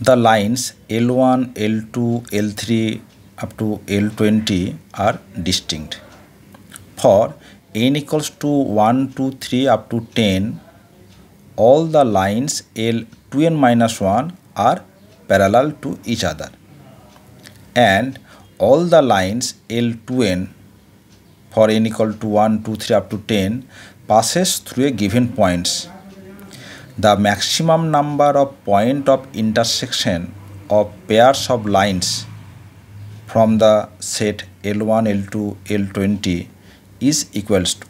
the lines L1, L2, L3 up to L20 are distinct. For n equals to 1, 2, 3 up to 10, all the lines L2n minus 1 are parallel to each other. And all the lines L2n for n equal to 1, 2, 3 up to 10 passes through a given points the maximum number of point of intersection of of of lines from the set L one L two L twenty is equals to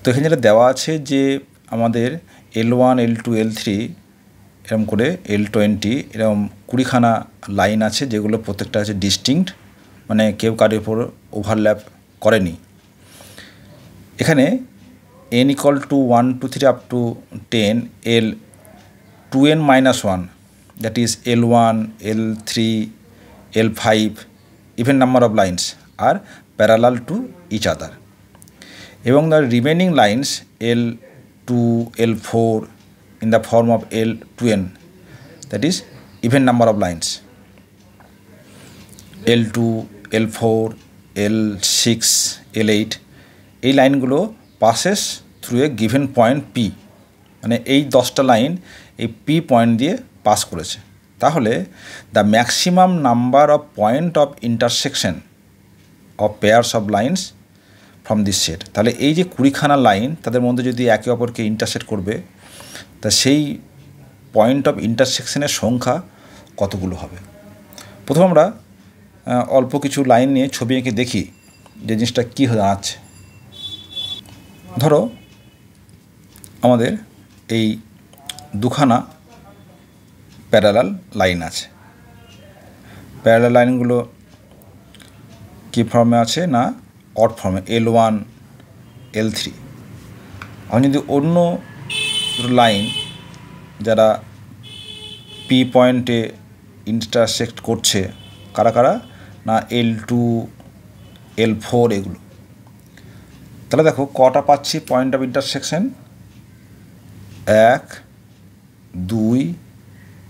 তো এখানে যেটা দেওয়া আছে যে আমাদের L one L two L three এরম করে L twenty এরম কুড়িখানা লাইন আছে যেগুলো প্রত্যেকটা আছে ডিস্টিংক্ট মানে কেউ কারোর উপর ওভারল্যাপ করেনি এখানে n equal to 1 to 3 up to 10 l 2n minus 1 that is l1 l3 l5 even number of lines are parallel to each other এবং the remaining lines l2 l4 in the form of l to n that is even number of lines l2 l4 l6 l8 এই লাইনগুলো passes through a given point P মানে এই দশটা line এই P point দিয়ে pass করেছে তাহলে the maximum number of point of intersection of pairs of lines from this set তাহলে এই যে কুড়িখানা লাইন তাদের মধ্যে যদি একে অপরকে ইন্টারসেক্ট করবে তা সেই পয়েন্ট অফ ইন্টারসেকশনের সংখ্যা কতগুলো হবে প্রথম আমরা অল্প কিছু লাইন নিয়ে ছবি এঁকে দেখি যে জিনিসটা কী আছে ধরো আমাদের এই দুখানা প্যারালাল লাইন আছে প্যারালাল লাইনগুলো কী ফর্মে আছে না অট ফর্মে এল ওয়ান এল থ্রি আমি যদি অন্য লাইন যারা পি পয়েন্টে ইন্টারসেক্ট করছে কারা কারা না এল টু এল ফোর এগুলো তাহলে দেখো কটা পাচ্ছি পয়েন্ট অফ ইন্টারসেকশন এক দুই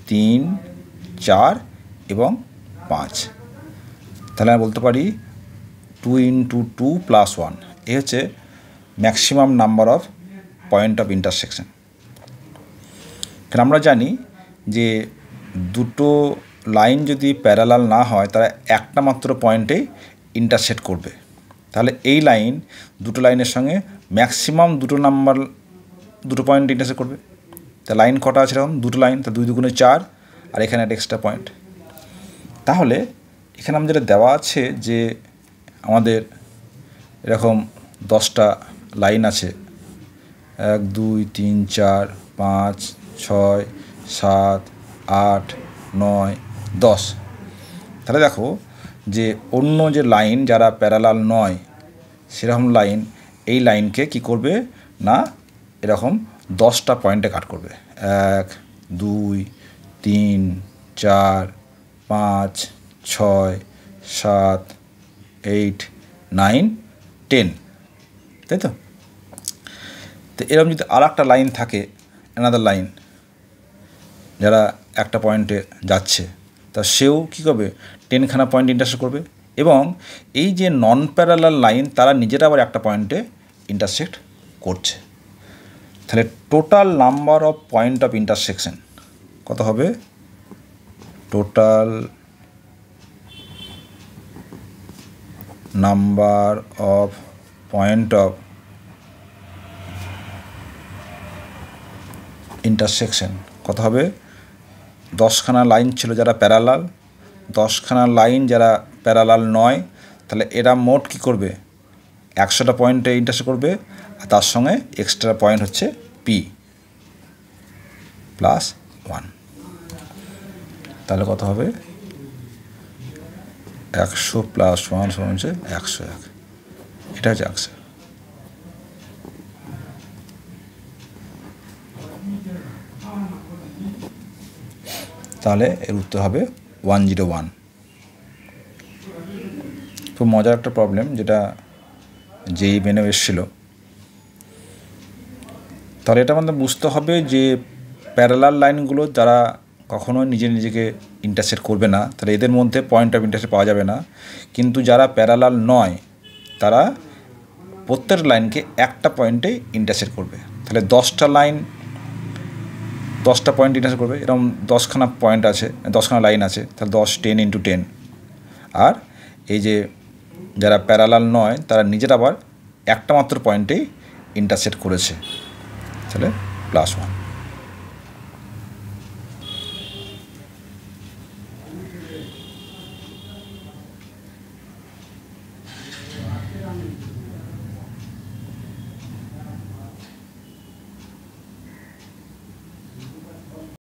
তিন চার এবং পাঁচ তাহলে আমি বলতে পারি two into two plus one এ হচ্ছে maximum number of point of intersection কারণ আমরা জানি যে দুটো লাইন যদি প্যারালাল না হয় তারা একটা মাত্র পয়েন্টে ইন্টারসেক্ট করবে তাহলে এই লাইন দুটো লাইনের সঙ্গে ম্যাক্সিমাম দুটো নাম্বার দুটো পয়েন্ট ইন্টারসেক্ট করবে তা লাইন কটা আছে এরকম দুটো লাইন তা দুই দুগুণে চার আর এখানে একটা এক্সট্রা পয়েন্ট তাহলে এখানে আমাদের দেওয়া আছে যে আমাদের এরকম দশটা লাইন আছে এক দুই তিন চার পাঁচ ছয় সাত আট নয় দশ তাহলে দেখো যে অন্য যে লাইন যারা প্যারালাল নয় সেরকম লাইন এই লাইনকে কি করবে না এরকম দশটা পয়েন্টে কাট করবে এক দুই তিন চার পাঁচ ছয় সাত এইট নাইন টেন তাই তো তো এরকম যদি আর একটা লাইন থাকে অ্যানাদার লাইন যারা একটা পয়েন্টে যাচ্ছে তা সেও কী করবে টেনখানা পয়েন্ট ইন্টারসেক্ট করবে এবং এই যে নন প্যারালাল লাইন তারা নিজেরা আবার একটা পয়েন্টে ইন্টারসেক্ট করছে তাহলে total number of point of intersection কত হবে total number of point of intersection কত হবে দশখানা লাইন ছিল যারা প্যারালাল দশখানা লাইন যারা প্যারালাল নয় তাহলে এরা মোট কি করবে একশোটা পয়েন্টে ইন্টারসেক্ট করবে আর তার সঙ্গে এক্সট্রা পয়েন্ট হচ্ছে পি প্লাস ওয়ান তাহলে কত হবে একশো প্লাস ওয়ান সমান হচ্ছে একশো এক এটা হচ্ছে একশো তাহলে এর উত্তর হবে ওয়ান জিরো ওয়ান খুব মজার একটা প্রবলেম যেটা যেই বেনে এসেছিলো তাহলে এটা আমাদের বুঝতে হবে যে প্যারালাল লাইনগুলো যারা কখনোই নিজে নিজেকে ইন্টারসেট করবে না তাহলে এদের মধ্যে পয়েন্ট অফ ইন্টারসেট পাওয়া যাবে না কিন্তু যারা প্যারালাল নয় তারা প্রত্যেক লাইনকে একটা পয়েন্টে ইন্টারসেট করবে তাহলে দশটা লাইন দশটা পয়েন্ট ইন্টারসেট করবে এরকম দশখানা পয়েন্ট আছে দশখানা লাইন আছে তাহলে দশ টেন ইন্টু টেন আর এই যে যারা প্যারালাল নয় তারা নিজের আবার একটা মাত্র পয়েন্টেই ইন্টারসেট করেছে তাহলে প্লাস ওয়ান